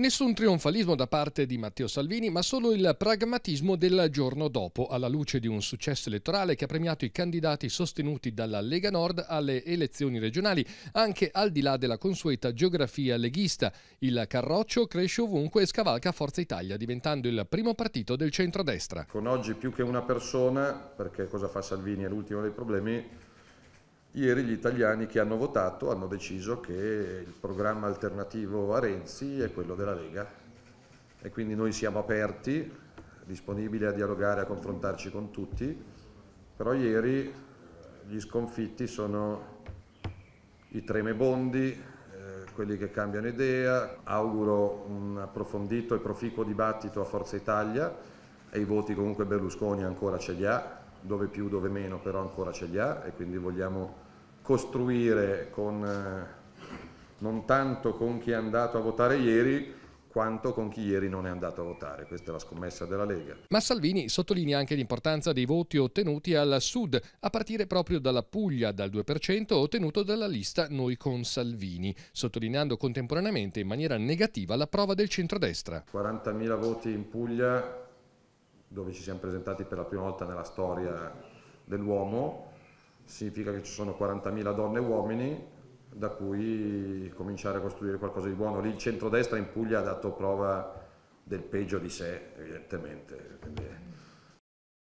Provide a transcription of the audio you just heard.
Nessun trionfalismo da parte di Matteo Salvini, ma solo il pragmatismo del giorno dopo, alla luce di un successo elettorale che ha premiato i candidati sostenuti dalla Lega Nord alle elezioni regionali, anche al di là della consueta geografia leghista. Il Carroccio cresce ovunque e scavalca Forza Italia, diventando il primo partito del centrodestra. Con oggi più che una persona, perché cosa fa Salvini è l'ultimo dei problemi, Ieri gli italiani che hanno votato hanno deciso che il programma alternativo a Renzi è quello della Lega e quindi noi siamo aperti, disponibili a dialogare, a confrontarci con tutti, però ieri gli sconfitti sono i tremebondi, eh, quelli che cambiano idea, auguro un approfondito e proficuo dibattito a Forza Italia e i voti comunque Berlusconi ancora ce li ha, dove più, dove meno, però ancora ce li ha e quindi vogliamo costruire con, eh, non tanto con chi è andato a votare ieri, quanto con chi ieri non è andato a votare. Questa è la scommessa della Lega. Ma Salvini sottolinea anche l'importanza dei voti ottenuti al Sud, a partire proprio dalla Puglia, dal 2% ottenuto dalla lista Noi con Salvini, sottolineando contemporaneamente in maniera negativa la prova del centrodestra. 40.000 voti in Puglia dove ci siamo presentati per la prima volta nella storia dell'uomo, significa che ci sono 40.000 donne e uomini da cui cominciare a costruire qualcosa di buono. Lì il centrodestra in Puglia ha dato prova del peggio di sé, evidentemente, quindi